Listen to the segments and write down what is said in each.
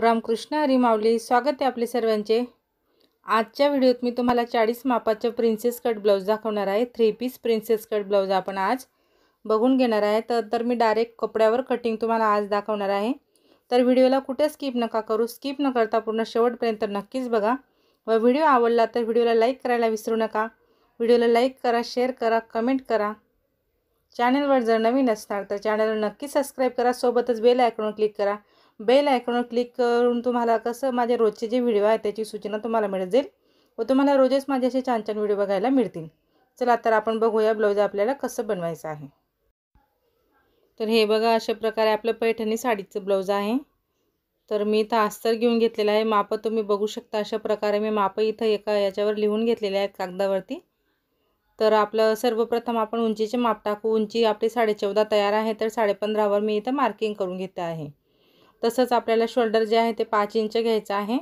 रामकृष्ण हरिमावली स्वागत आहे आपले सर्वांचे आजच्या व्हिडिओत मी तुम्हाला चाळीस मापाचं प्रिन्सेस कट ब्लाऊज दाखवणार आहे three piece princess cut blouse आपण आज बघून घेणार आहे तर तर मी डायरेक्ट कपड्यावर कटिंग तुम्हाला आज दाखवणार आहे तर व्हिडिओला कुठे स्किप नका करू स्किप न करता पूर्ण शेवटपर्यंत नक्कीच बघा व व्हिडिओ आवडला तर व्हिडिओला लाईक करायला विसरू नका व्हिडिओला लाईक करा शेअर करा कमेंट करा चॅनलवर जर नवीन असणार तर चॅनलवर नक्की सबस्क्राईब करा सोबतच बेल ऐकून क्लिक करा बेल आयकॉनवर क्लिक करून तुम्हाला कसं माझे रोजचे जे व्हिडिओ आहेत त्याची सूचना तुम्हाला मिळत जाईल व तुम्हाला रोजच माझे असे छान छान व्हिडिओ बघायला मिळतील चला तर आपण बघूया ब्लाऊज आपल्याला कसं बनवायचं आहे तर हे बघा अशा प्रकारे आपलं पैठणी साडीचं ब्लाऊज आहे तर मी इथं आस्तर घेऊन घेतलेलं आहे मापं तुम्ही बघू शकता अशा प्रकारे मी माप इथं एका याच्यावर लिहून घेतलेले आहेत कागदावरती तर आपलं सर्वप्रथम आपण उंचीचे माप टाकू उंची आपली साडेचौदा तयार आहे तर साडेपंधरावर मी इथं मार्किंग करून घेते आहे तसंच आपल्याला शोल्डर जे आहे ते पाच इंच घ्यायचं आहे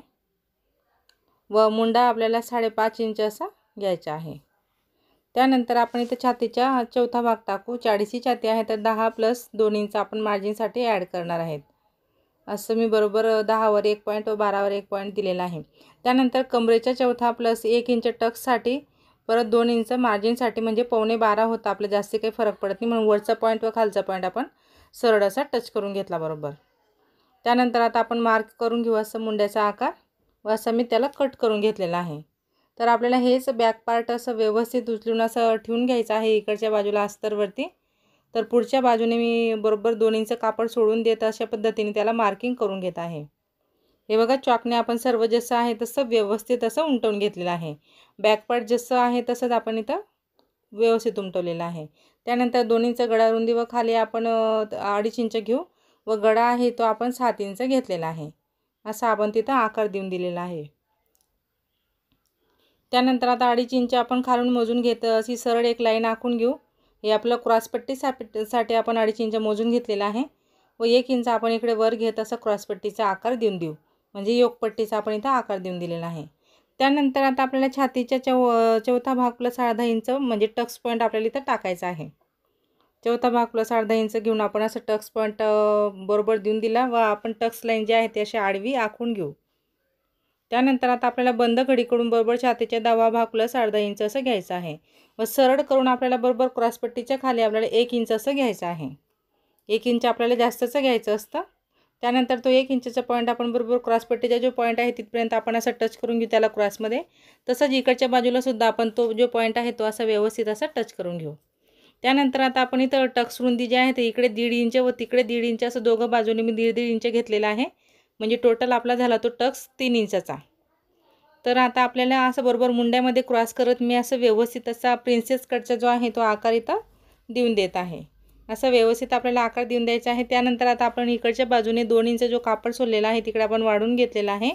व मुंडा आपल्याला साडेपाच इंच असा घ्यायचा आहे त्यानंतर आपण इथं छातीचा चौथा भाग टाकू चाळीसी छाती आहे तर दहा प्लस दोन इंच आपण मार्जिनसाठी ॲड करणार आहेत असं मी बरोबर दहावर एक पॉईंट व बारावर एक पॉईंट दिलेला आहे त्यानंतर कमरेच्या चौथा प्लस एक इंच टक्ससाठी परत दोन इंच मार्जिनसाठी म्हणजे पावणे बारा होता आपलं जास्त काही फरक पडत नाही म्हणून वरचा पॉईंट व खालचा पॉईंट आपण सरळ असा टच करून घेतला बरोबर त्यानंतर आता आपण मार्क करून घेऊ असं मुंड्याचा आकार व असं मी त्याला कट करून घेतलेला आहे तर आपल्याला हेच बॅक पार्ट असं व्यवस्थित उचलून असं ठेवून घ्यायचं आहे इकडच्या बाजूला अस्तरवरती तर पुढच्या बाजूने मी बरोबर दोन इंच कापड सोडून देत अशा पद्धतीने त्याला मार्किंग करून घेत आहे हे बघा चॉकने आपण सर्व जसं आहे तसं व्यवस्थित असं उमटवून घेतलेलं आहे बॅक पार्ट जसं आहे तसंच आपण इथं व्यवस्थित उमटवलेलं आहे त्यानंतर दोन इंच गडारुंदी व खाली आपण अडीच इंच घेऊ व गडा आहे तो आपण सात इंच घेतलेला आहे असा आपण तिथं आकार देऊन दिलेला आहे त्यानंतर आता अडीच इंच आपण खालून मोजून घेत अशी सरळ एक लाईन आखून घेऊ हे आपलं क्रॉसपट्टी साठी आपण अडीच इंच मोजून घेतलेला आहे व एक इंच आपण इकडे वर घेत असं क्रॉसपट्टीचा आकार देऊन देऊ म्हणजे योगपट्टीचा आपण इथं आकार देऊन दिलेला आहे त्यानंतर आता आपल्याला छातीच्या चौ चौथा भाग प्लस अर्धा इंच म्हणजे टक्स पॉईंट आपल्याला इथं टाकायचा आहे चौथा भाग प्लस अर्धा इंच घेऊन आपण असं टक्स पॉईंट बरोबर देऊन दिला व आपण टक्स लाईन जी आहे ती अशी आडवी आखून घेऊ त्यानंतर आता आपल्याला बंद घडीकडून बरोबर छातीच्या दहावा भाग प्लस अर्धा इंच असं घ्यायचं आहे व सरळ करून आपल्याला बरोबर क्रॉसपट्टीच्या खाली आपल्याला एक इंच असं घ्यायचं आहे एक इंच आपल्याला जास्तचं घ्यायचं असतं त्यानंतर तो एक इंचचा पॉईंट आपण बरोबर क्रॉसपट्टीचा जो पॉईंट आहे तिथपर्यंत आपण असा टच करून घेऊ त्याला क्रॉसमध्ये तसंच इकडच्या बाजूलासुद्धा आपण तो जो पॉईंट आहे तो असा व्यवस्थित असा टच करून घेऊ त्यानंतर आता आपण इथं टक्स रुंदी जी आहे ते इकडे दीड इंच व तिकडे दीड इंच असं दोघं बाजूने मी दीड दीड इंच घेतलेला आहे म्हणजे टोटल आपला झाला तो टक्स तीन इंचाचा तर आता आपल्याला असं बरोबर मुंड्यामध्ये क्रॉस करत मी असं व्यवस्थित असा प्रिन्सेस कटचा जो आहे तो आकार इथं देऊन देत आहे असं व्यवस्थित आपल्याला आकार देऊन द्यायचा आहे त्यानंतर आता आपण इकडच्या बाजूने दोन इंच जो कापड सोडलेला आहे तिकडे आपण वाढून घेतलेला आहे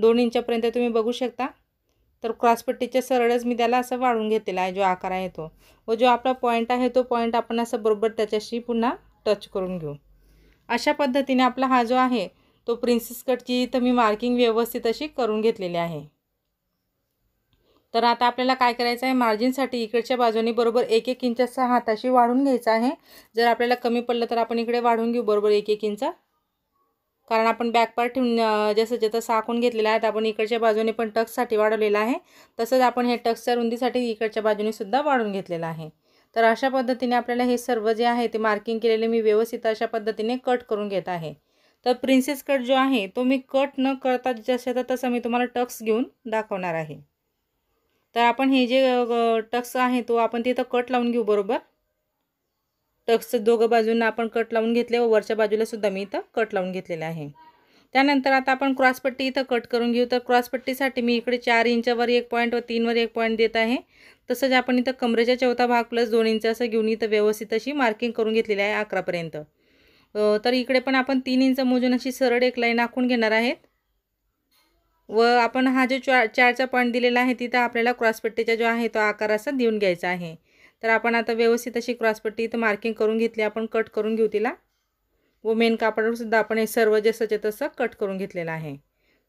दोन इंचापर्यंत तुम्ही बघू शकता तर क्रॉसपट्टीच्या सरळच मी त्याला असं वाळून घेतलेला आहे जो आकार आहे तो व जो आपला पॉईंट आहे तो पॉईंट आपण असं बरोबर त्याच्याशी पुन्हा टच करून घेऊ अशा पद्धतीने आपला हा जो आहे तो प्रिन्सेस कटची इथं मी मार्किंग व्यवस्थित अशी करून घेतलेली आहे तर आता आपल्याला काय करायचं आहे मार्जिनसाठी इकडच्या बाजूने बरोबर एक एक इंच हाताशी वाढून घ्यायचा आहे जर आपल्याला कमी पडलं तर आपण इकडे वाढून घेऊ बरोबर एक एक इंच कारण आपण बॅक ठेवून जसं जसं साकून घेतलेला आहे आपण इकडच्या बाजूने पण टक्ससाठी वाढवलेला आहे तसंच आपण हे टक्सच्या रुंदीसाठी इकडच्या बाजूने सुद्धा वाढून घेतलेला आहे तर अशा पद्धतीने आपल्याला हे सर्व जे आहे ते मार्किंग केलेले मी व्यवस्थित अशा पद्धतीने कट करून घेत आहे तर प्रिन्सेस कट जो आहे तो मी कट न करता जसं तसं मी तुम्हाला टक्स घेऊन दाखवणार आहे तर आपण हे जे टक्स आहे तो आपण तिथं कट लावून घेऊ बरोबर टक्स दोघं बाजूंना आपण कट लावून घेतले व वरच्या बाजूला सुद्धा मी इथं कट लावून घेतलेला आहे त्यानंतर आता आपण क्रॉसपट्टी इथं कट करून घेऊ तर क्रॉसपट्टीसाठी मी इकडे चार इंचावर एक पॉईंट व तीनवर एक पॉईंट देत आहे तसंच आपण इथं कमरेचा चौथा भाग प्लस दोन इंच असं घेऊन इथं व्यवस्थित अशी मार्किंग करून घेतलेली आहे अकरापर्यंत तर इकडे पण आपण तीन इंच मोजून अशी सरळ एक लाईन आखून घेणार आहेत व आपण हा जो चार चारचा पॉईंट दिलेला आहे तिथं आपल्याला क्रॉसपट्टीचा जो आहे तो आकार असा देऊन घ्यायचा आहे तर आपण आता व्यवस्थित अशी क्रॉसपट्टी इथं मार्किंग करून घेतली आपण कट करून घेऊ तिला व मेन सुद्धा आपण हे सर्व जे तसं कट करून घेतलेलं आहे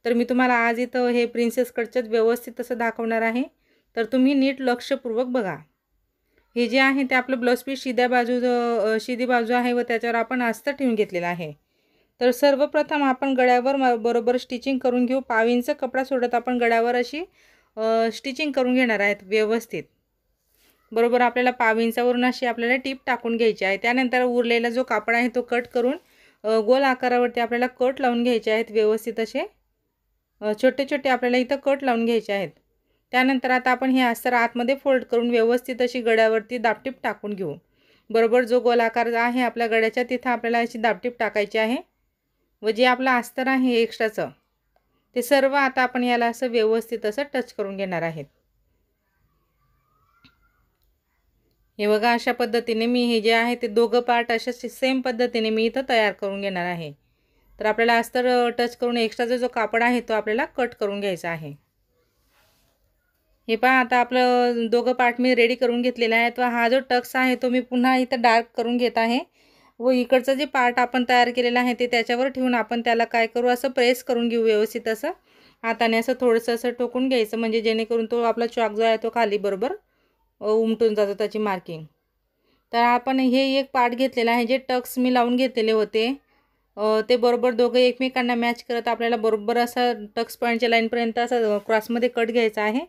तर मी तुम्हाला आज इथं हे प्रिन्सेस कटचंच व्यवस्थित तसं दाखवणार आहे तर तुम्ही नीट लक्षपूर्वक बघा हे जे आहे ते आपलं ब्लाऊज पीस शिद्या बाजू शिदी बाजू आहे व त्याच्यावर आपण अस्तर ठेवून घेतलेलं आहे तर सर्वप्रथम आपण गळ्यावर बरोबर स्टिचिंग करून घेऊ पावींचा कपडा सोडत आपण गळ्यावर अशी स्टिचिंग करून घेणार आहेत व्यवस्थित बरोबर आपल्याला पाविंचावरून अशी आपल्याला टीप टाकून घ्यायची आहे त्यानंतर उरलेला जो कापड आहे तो कट करून गोल आकारावरती आपल्याला कट लावून घ्यायचे आहेत व्यवस्थित असे छोटे छोटे आपल्याला इथं कट लावून घ्यायचे आहेत त्यानंतर आता आपण हे अस्तर आतमध्ये फोल्ड करून व्यवस्थित अशी गड्यावरती दापटीप टाकून घेऊ बरोबर जो गोल आकार आहे आपल्या गड्याच्या तिथं आपल्याला अशी दापटीप टाकायची आहे व जे आपलं अस्तर आहे एक्स्ट्राचं ते सर्व आता आपण याला असं व्यवस्थित असं टच करून घेणार आहेत हे बघा अशा पद्धतीने मी हे जे आहे ते दोघं पार्ट अशा सेम पद्धतीने मी इथं तयार करून घेणार आहे तर आपल्याला अस्तर टच करून एक्स्ट्राचा जो कापड आहे तो आपल्याला कट करून घ्यायचा आहे हे पहा आता आपलं दोघं पार्ट मी रेडी करून घेतलेला आहे तर हा जो टक्स आहे तो मी पुन्हा इथं डार्क करून घेत आहे व इकडचं जे पार्ट आपण तयार केलेलं आहे ते त्याच्यावर ठेवून आपण त्याला काय करू असं प्रेस करून घेऊ व्यवस्थित असं हाताने असं थोडंसं असं टोकून घ्यायचं म्हणजे जेणेकरून तो आपला चॉक जो आहे तो खाली बरोबर उमटून जातो त्याची मार्किंग तर आपण हे एक पार्ट घेतलेलं आहे जे टक्स मी लावून घेतलेले होते ते बरोबर दोघं एकमेकांना मॅच करत आपल्याला बरोबर असा टक्स पॉईंटच्या लाईनपर्यंत असा क्रॉसमध्ये कट घ्यायचा आहे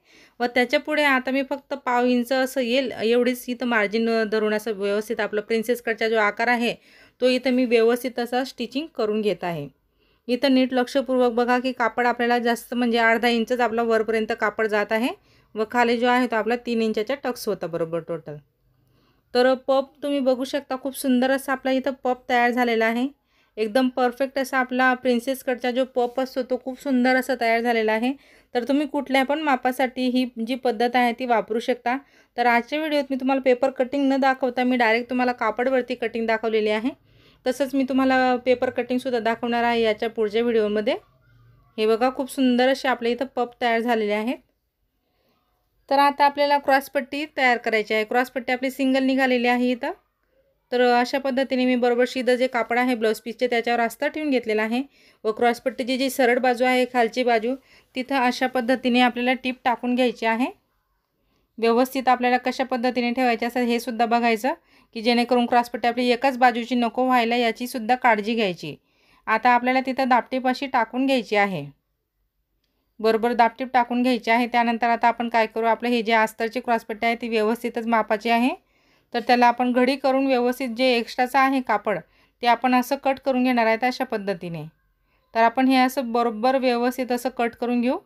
व त्याच्यापुढे आता मी फक्त पाव इंच असं येईल एवढीच इथं मार्जिन धरून असं व्यवस्थित आपलं प्रिन्सेस कटचा जो आकार आहे तो इथं मी व्यवस्थित असा स्टिचिंग करून घेत आहे इथं नीट लक्षपूर्वक बघा की कापड आपल्याला जास्त म्हणजे अर्धा इंचच आपला वरपर्यंत कापड जात आहे व खाली जो आहे तो आपला तीन इंचाच्या टक्स होता बरोबर टोटल तर पप तुम्ही बघू शकता खूप सुंदर असा आपला इथं पप तयार झालेला आहे एकदम परफेक्ट असा आपला प्रिन्सेस कटचा जो पप असतो तो खूप सुंदर असा तयार झालेला आहे तर तुम्ही कुठल्या पण मापासाठी ही जी पद्धत आहे ती वापरू शकता तर आजच्या व्हिडिओत मी तुम्हाला पेपर कटिंग न दाखवता मी डायरेक्ट तुम्हाला कापडवरती कटिंग दाखवलेली आहे तसंच मी तुम्हाला पेपर कटिंगसुद्धा दाखवणार आहे याच्या पुढच्या व्हिडिओमध्ये हे बघा खूप सुंदर असे आपल्या इथं पप तयार झालेले आहेत तर आता आपल्याला क्रॉसपट्टी तयार करायची आहे क्रॉसपट्टी आपली सिंगल निघालेली आहे इथं तर अशा पद्धतीने मी बरोबर शिदं जे कापड आहे ब्लाऊज पीसचे त्याच्यावर आस्था ठेवून घेतलेला आहे व क्रॉसपट्टीची जी सरळ बाजू आहे खालची बाजू तिथं अशा पद्धतीने आपल्याला टीप टाकून घ्यायची आहे व्यवस्थित आपल्याला कशा पद्धतीने ठेवायचे असं हे सुद्धा बघायचं की जेणेकरून क्रॉसपट्टी आपली एकाच बाजूची नको व्हायला याचीसुद्धा काळजी घ्यायची आता आपल्याला तिथं दापटीपाशी टाकून घ्यायची आहे बरोबर दापटीप टाकून घ्यायची आहे त्यानंतर आता आपण काय करू आपलं हे जे आस्तरची क्रॉसपट्टी आहे ती व्यवस्थितच मापाची आहे तर त्याला आपण घडी करून व्यवस्थित जे एक्स्ट्राचं आहे कापड ते आपण असं कट करून घेणार आहेत अशा पद्धतीने तर आपण हे असं बरोबर व्यवस्थित असं कट करून घेऊ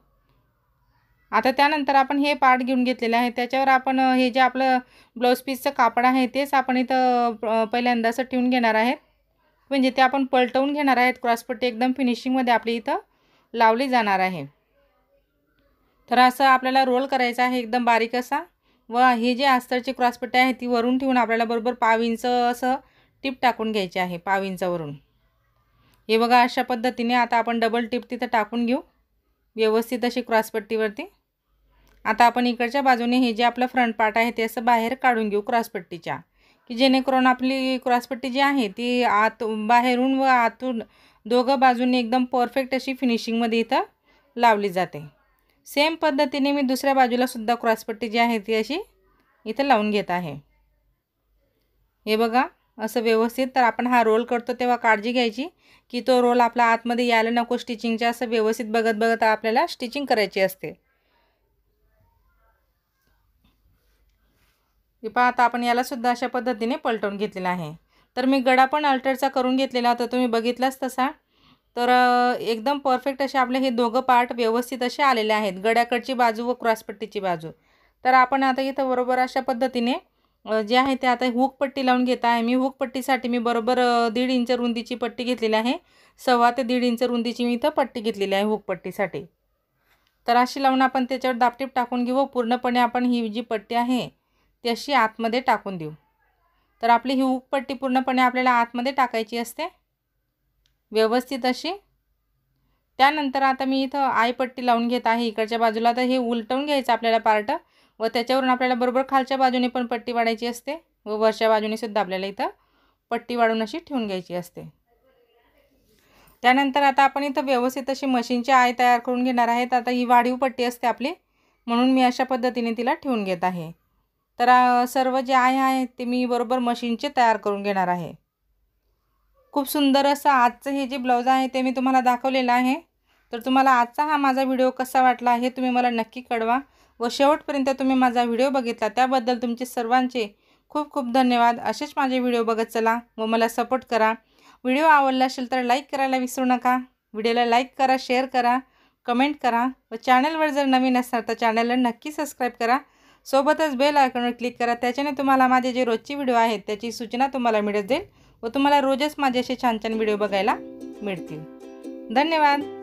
आता त्यानंतर आपण हे पार्ट घेऊन घेतलेलं आहे त्याच्यावर आपण हे जे आपलं ब्लाऊज पीसचं कापड आहे तेच आपण इथं पहिल्यांदा असं ठेवून घेणार आहेत म्हणजे ते आपण पलटवून घेणार आहेत क्रॉसपट्टी एकदम फिनिशिंगमध्ये आपली इथं लावली जाणार आहे तर असं आपल्याला रोल करायचा आहे एकदम बारीक असा व हे जे आस्तरची क्रॉसपट्टी आहे ती वरून ठेवून आपल्याला बरोबर पाव इंच असं टिप टाकून घ्यायची आहे पाव इंचावरून हे बघा अशा पद्धतीने आता आपण डबल टिप तिथं टाकून घेऊ व्यवस्थित अशी क्रॉसपट्टीवरती आता आपण इकडच्या बाजूने हे जे आपलं फ्रंट पार्ट आहे ते असं बाहेर काढून घेऊ क्रॉसपट्टीच्या की जेणेकरून आपली क्रॉसपट्टी जी आहे ती आत बाहेरून व आतून दोघं बाजूने एकदम परफेक्ट अशी फिनिशिंगमध्ये इथं लावली जाते सेम पद्धतीने मी दुसऱ्या बाजूला सुद्धा क्रॉसपट्टी जी आहे ती अशी इथं लावून घेत आहे हे बघा असं व्यवस्थित तर आपण हा रोल करतो तेव्हा काळजी घ्यायची की तो रोल आपला आतमध्ये यायला नको स्टिचिंगच्या असं व्यवस्थित बघत बघत आपल्याला स्टिचिंग करायची असते पहा आता आपण यालासुद्धा अशा पद्धतीने पलटवून घेतलेला आहे तर मी गडा पण अल्टरचा करून घेतलेला होता तुम्ही बघितलाच तसा तर एकदम परफेक्ट असे आपले हे दोघं पार्ट व्यवस्थित असे आलेले आहेत गड्याकडची बाजू व क्रॉसपट्टीची बाजू तर आपण आता इथं बरोबर अशा पद्धतीने जे आहे ते आता हुकपट्टी लावून घेत आहे मी हुकपट्टीसाठी मी बरोबर दीड इंच रुंदीची पट्टी घेतलेली आहे सव्वा ते दीड इंच रुंदीची मी इथं पट्टी घेतलेली आहे हुकपट्टीसाठी तर अशी लावून आपण त्याच्यावर दापटीप टाकून घेऊ पूर्णपणे आपण ही जी पट्टी आहे ती अशी आतमध्ये टाकून देऊ तर आपली ही हुकपट्टी पूर्णपणे आपल्याला आतमध्ये टाकायची असते व्यवस्थित अशी त्यानंतर आता मी इथं पट्टी लावून घेत आहे इकडच्या बाजूला तर हे उलटवून घ्यायचं आपल्याला पार्ट व त्याच्यावरून आपल्याला बरोबर खालच्या बाजूने पण पट्टी वाढायची असते व वरच्या बाजूनेसुद्धा आपल्याला इथं पट्टी वाढून अशी ठेवून घ्यायची असते त्यानंतर आता आपण इथं व्यवस्थित अशी मशीनची आय तयार करून घेणार आहेत आता ही वाढीव पट्टी असते आपली म्हणून मी अशा पद्धतीने तिला ठेवून घेत आहे तर सर्व जे आय आहे ते मी बरोबर मशीनचे तयार करून घेणार आहे खूप सुंदर असं आजचं हे जे ब्लाऊज आहे ते मी तुम्हाला दाखवलेलं आहे तर तुम्हाला आजचा हा माझा व्हिडिओ कसा वाटला हे तुम्ही मला नक्की कळवा व शेवटपर्यंत तुम्ही माझा व्हिडिओ बघितला त्याबद्दल तुमचे सर्वांचे खूप खूप धन्यवाद असेच माझे व्हिडिओ बघत चला व मला सपोर्ट करा व्हिडिओ आवडला असेल तर लाईक करायला विसरू नका व्हिडिओला लाईक करा शेअर करा कमेंट करा व चॅनलवर जर नवीन असणार तर चॅनलला नक्की सबस्क्राईब करा सोबतच बेल आयकॉनवर क्लिक करा त्याच्याने तुम्हाला माझे जे रोजचे व्हिडिओ आहेत त्याची सूचना तुम्हाला मिळत जाईल व तुम्हाला रोजच माझे असे छान छान व्हिडिओ बघायला मिळतील धन्यवाद